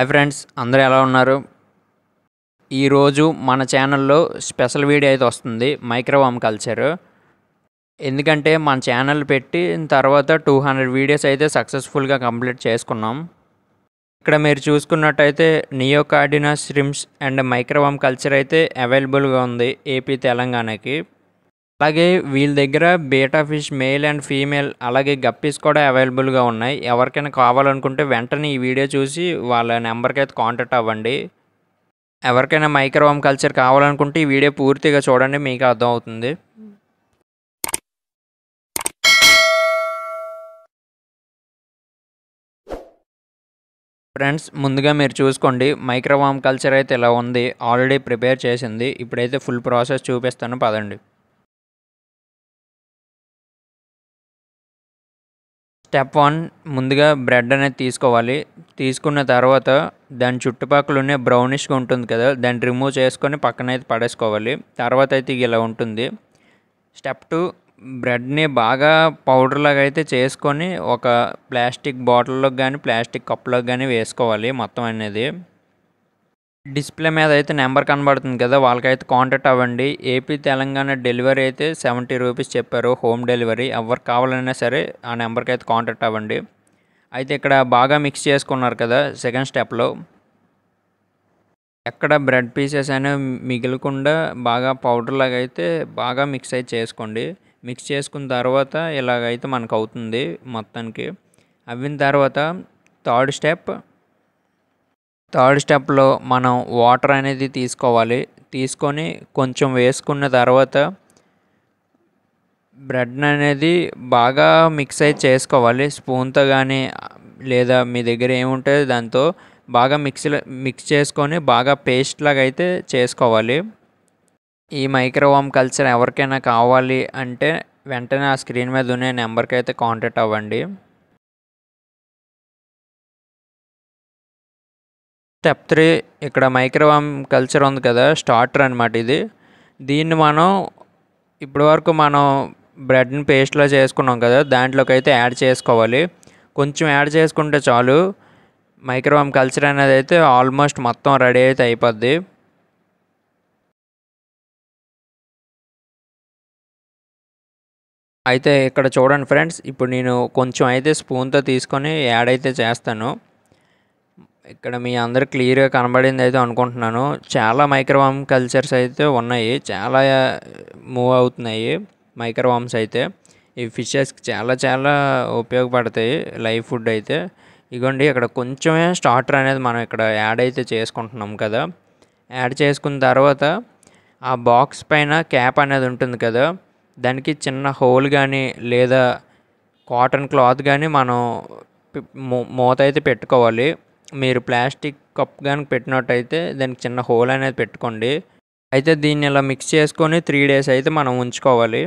hi friends అందరు ఎలా ఉన్నారు ఈరోజు మన ఛానల్లో స్పెషల్ వీడియో అయితే వస్తుంది మైక్రోవామ్ కల్చర్ ఎందుకంటే మన ఛానల్ పెట్టిన తర్వాత టూ హండ్రెడ్ వీడియోస్ అయితే సక్సెస్ఫుల్గా కంప్లీట్ చేసుకున్నాం ఇక్కడ మీరు చూసుకున్నట్టయితే నియోకార్డినా స్ట్రిమ్స్ అండ్ మైక్రోవామ్ కల్చర్ అయితే అవైలబుల్గా ఉంది ఏపీ తెలంగాణకి అలాగే వీళ్ళ దగ్గర beta fish male and female అలాగే గప్పీస్ కూడా అవైలబుల్గా ఉన్నాయి ఎవరికైనా కావాలనుకుంటే వెంటనే ఈ వీడియో చూసి వాళ్ళ నెంబర్కి అయితే కాంటాక్ట్ అవ్వండి ఎవరికైనా మైక్రోవామ్ కల్చర్ కావాలనుకుంటే ఈ వీడియో పూర్తిగా చూడండి మీకు అర్థమవుతుంది ఫ్రెండ్స్ ముందుగా మీరు చూసుకోండి మైక్రోవామ్ కల్చర్ అయితే ఇలా ఉంది ఆల్రెడీ ప్రిపేర్ చేసింది ఇప్పుడైతే ఫుల్ ప్రాసెస్ చూపిస్తాను పదండి స్టెప్ వన్ ముందుగా బ్రెడ్ అనేది తీసుకోవాలి తీసుకున్న తర్వాత దాని చుట్టుపక్కల ఉన్న బ్రౌనిష్గా ఉంటుంది కదా దాన్ని రిమూవ్ చేసుకొని పక్కన అయితే పడేసుకోవాలి తర్వాత అయితే ఇలా ఉంటుంది స్టెప్ టూ బ్రెడ్ని బాగా పౌడర్ లాగా అయితే చేసుకొని ఒక ప్లాస్టిక్ బాటిల్లోకి కానీ ప్లాస్టిక్ కప్పులోకి కానీ వేసుకోవాలి మొత్తం అనేది డిస్ప్లే మీద అయితే నెంబర్ కనబడుతుంది కదా వాళ్ళకైతే కాంటాక్ట్ అవ్వండి ఏపీ తెలంగాణ డెలివరీ అయితే సెవెంటీ రూపీస్ చెప్పారు హోమ్ డెలివరీ ఎవరు కావాలన్నా సరే ఆ నెంబర్కి అయితే కాంటాక్ట్ అవ్వండి అయితే ఇక్కడ బాగా మిక్స్ చేసుకున్నారు కదా సెకండ్ స్టెప్లో ఎక్కడ బ్రెడ్ పీసెస్ అయినా మిగిలకుండా బాగా పౌడర్ లాగా అయితే బాగా మిక్స్ అయితే చేసుకోండి మిక్స్ చేసుకున్న తర్వాత ఇలాగైతే మనకు అవుతుంది మొత్తానికి అవిన తర్వాత థర్డ్ స్టెప్ థర్డ్ స్టెప్లో మనం వాటర్ అనేది తీసుకోవాలి తీసుకొని కొంచెం వేసుకున్న తర్వాత బ్రెడ్ అనేది బాగా మిక్స్ అయి చేసుకోవాలి స్పూన్తో కానీ లేదా మీ దగ్గర ఏముంటే దాంతో బాగా మిక్స్ మిక్స్ చేసుకొని బాగా పేస్ట్ లాగా అయితే చేసుకోవాలి ఈ మైక్రోవామ్ కల్చర్ ఎవరికైనా కావాలి అంటే వెంటనే ఆ స్క్రీన్ మీద ఉన్న నెంబర్కి అయితే కాంటాక్ట్ అవ్వండి స్టెప్ త్రీ ఇక్కడ మైక్రోవామ్ కల్చర్ ఉంది కదా స్టార్టర్ అనమాట ఇది దీన్ని మనం ఇప్పటివరకు మనం బ్రెడ్ని పేస్ట్లో చేసుకున్నాం కదా దాంట్లోకి అయితే యాడ్ చేసుకోవాలి కొంచెం యాడ్ చేసుకుంటే చాలు మైక్రోవామ్ కల్చర్ అనేది అయితే ఆల్మోస్ట్ మొత్తం రెడీ అయితే అయిపోద్ది అయితే ఇక్కడ చూడండి ఫ్రెండ్స్ ఇప్పుడు నేను కొంచెం అయితే స్పూన్తో తీసుకొని యాడ్ అయితే చేస్తాను ఇక్కడ మీ అందరు క్లియర్గా కనబడింది అయితే అనుకుంటున్నాను చాలా మైక్రోవామ్ కల్చర్స్ అయితే ఉన్నాయి చాలా మూవ్ అవుతున్నాయి మైక్రోవామ్స్ అయితే ఈ ఫిషెస్కి చాలా చాలా ఉపయోగపడతాయి లైవ్ ఫుడ్ అయితే ఇగోండి ఇక్కడ కొంచెమే స్టార్టర్ అనేది మనం ఇక్కడ యాడ్ అయితే చేసుకుంటున్నాం కదా యాడ్ చేసుకున్న తర్వాత ఆ బాక్స్ పైన క్యాప్ అనేది ఉంటుంది కదా దానికి చిన్న హోల్ కానీ లేదా కాటన్ క్లాత్ కానీ మనం మూత అయితే పెట్టుకోవాలి మీరు ప్లాస్టిక్ కప్ కానీ పెట్టినట్టయితే దానికి చిన్న హోల్ అనేది పెట్టుకోండి అయితే దీన్ని ఇలా మిక్స్ చేసుకొని త్రీ డేస్ అయితే మనం ఉంచుకోవాలి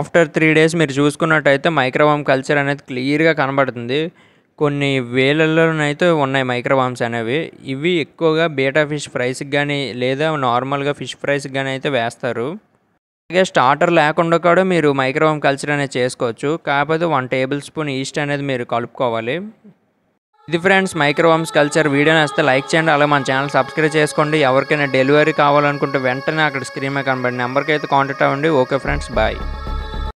ఆఫ్టర్ త్రీ డేస్ మీరు చూసుకున్నట్టయితే మైక్రోవామ్ కల్చర్ అనేది క్లియర్గా కనబడుతుంది కొన్ని వేలల్లోనైతే ఉన్నాయి మైక్రోవామ్స్ అనేవి ఇవి ఎక్కువగా బేటా ఫిష్ ఫ్రైస్కి కానీ లేదా నార్మల్గా ఫిష్ ఫ్రైస్కి కానీ అయితే వేస్తారు అలాగే స్టార్టర్ లేకుండా కూడా మీరు మైక్రోవేవ్ కల్చర్ అనేది చేసుకోవచ్చు కాకపోతే వన్ టేబుల్ స్పూన్ ఈస్ట్ అనేది మీరు కలుపుకోవాలి ఇది ఫ్రెండ్స్ మైక్రోవేవ్స్ కల్చర్ వీడియో వస్తే లైక్ చేయండి అలాగే మన ఛానల్ సబ్స్క్రైబ్ చేసుకోండి ఎవరికైనా డెలివరీ కావాలనుకుంటే వెంటనే అక్కడ స్క్రీన్ మీద కనబడి నెంబర్కి అయితే కాంటాక్ట్ అవ్వండి ఓకే ఫ్రెండ్స్ బాయ్